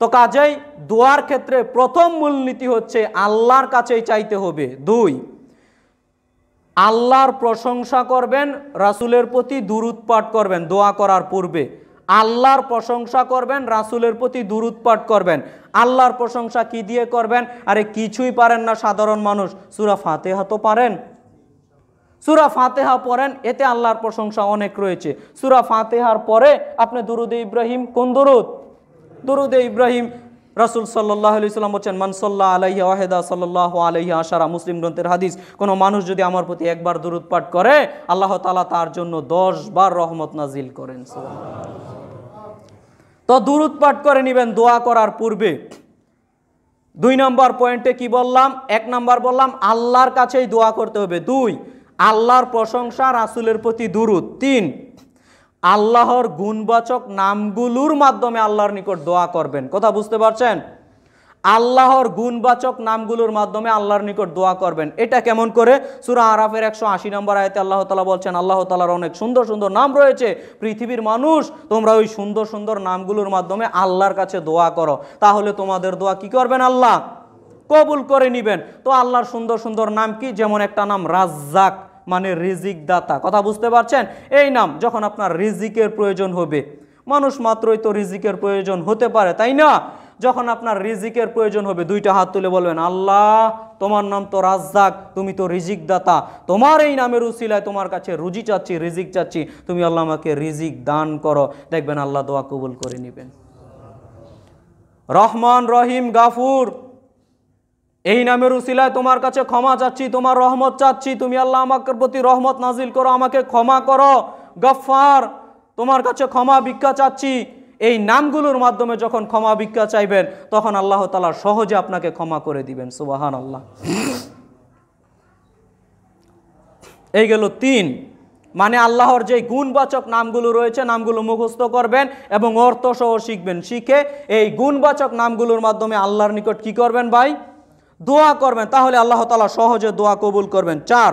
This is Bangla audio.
তো কাজেই দোয়ার ক্ষেত্রে প্রথম মূলনীতি হচ্ছে আল্লাহর কাছেই চাইতে হবে দুই আল্লাহর প্রশংসা করবেন রাসুলের প্রতি দুরুৎপাঠ করবেন দোয়া করার পূর্বে আল্লাহর প্রশংসা করবেন রাসুলের প্রতি দুরুৎপাঠ করবেন আল্লাহর প্রশংসা কি দিয়ে করবেন আরে কিছুই পারেন না সাধারণ মানুষ সুরা ফাতেহা তো পারেন সুরা ফাতেহা পড়েন এতে আল্লাহর প্রশংসা অনেক রয়েছে সুরা ফাতেহার পরে আপনি দুরুদ ইব্রাহিম কোন দুরুদ দরুদে ইব্রাহিম রাসুল সাল্লাহ আলি সাল্লাম বলছেন মানসল্লাহ আলহিয়া ওয়াহেদা সাল্লাহ আলহিয়া আশারা মুসলিম গ্রন্থের হাদিস কোনো মানুষ যদি আমার প্রতি একবার দরুদ পাঠ করে আল্লাহ তালা তার জন্য দশ বার রহমত নাজিল করেন তো দুরুদ পাঠ করে নেবেন দোয়া করার পূর্বে দুই নম্বর পয়েন্টে কি বললাম এক নম্বর বললাম আল্লাহর কাছেই দোয়া করতে হবে দুই আল্লাহর প্রশংসা রাসুলের প্রতি দুরুদ তিন আল্লাহর গুণবাচক নামগুলোর মাধ্যমে আল্লাহর নিকট দোয়া করবেন কথা বুঝতে পারছেন আল্লাহর গুণবাচক নামগুলোর মাধ্যমে আল্লাহর নিকট দোয়া করবেন এটা কেমন করে সুরা আরাফের একশো আশি নম্বর আয়তে আল্লাহ তালা বলছেন আল্লাহ তালার অনেক সুন্দর সুন্দর নাম রয়েছে পৃথিবীর মানুষ তোমরা ওই সুন্দর সুন্দর নামগুলোর মাধ্যমে আল্লাহর কাছে দোয়া করো তাহলে তোমাদের দোয়া কি করবেন আল্লাহ কবুল করে নিবেন তো আল্লাহর সুন্দর সুন্দর নাম কি যেমন একটা নাম রাজ্জাক মানে রিজিক দাতা কথা বুঝতে পারছেন এই নাম যখন আপনার রিজিকের প্রয়োজন হবে মানুষ মাত্রই তো রিজিকের প্রয়োজন হতে পারে তাই না যখন আপনার রিজিকের প্রয়োজন হবে দুইটা হাত তুলে বলবেন আল্লাহ তোমার নাম তো রাজ্জাক তুমি তো রিজিক দাতা তোমার এই নামের উসিলায় তোমার কাছে রুজি চাচ্ছি রিজিক চাচ্ছি তুমি আল্লাহ আমাকে রিজিক দান করো দেখবেন আল্লাহ দোয়া কবুল করে নেবেন রহমান রহিম গাফুর এই নামের উসিলায় তোমার কাছে ক্ষমা চাচ্ছি তোমার রহমত চাচ্ছি তুমি আল্লাহ আমাকে প্রতি রহমত নাজিল করো আমাকে ক্ষমা করো গফার তোমার কাছে ক্ষমা ভিক্ষা চাচ্ছি এই নামগুলোর মাধ্যমে যখন ক্ষমা ভিক্ষা চাইবেন তখন আল্লাহ তালা সহজে আপনাকে ক্ষমা করে দিবেন সুবাহান আল্লাহ এই গেল তিন মানে আল্লাহর যে গুণবাচক নামগুলো রয়েছে নামগুলো মুখস্থ করবেন এবং অর্থসহ শিখবেন শিখে এই গুণবাচক নামগুলোর মাধ্যমে আল্লাহর নিকট কি করবেন ভাই দোয়া করবেন তাহলে আল্লাহ তালা সহজে দোয়া কবুল করবেন চার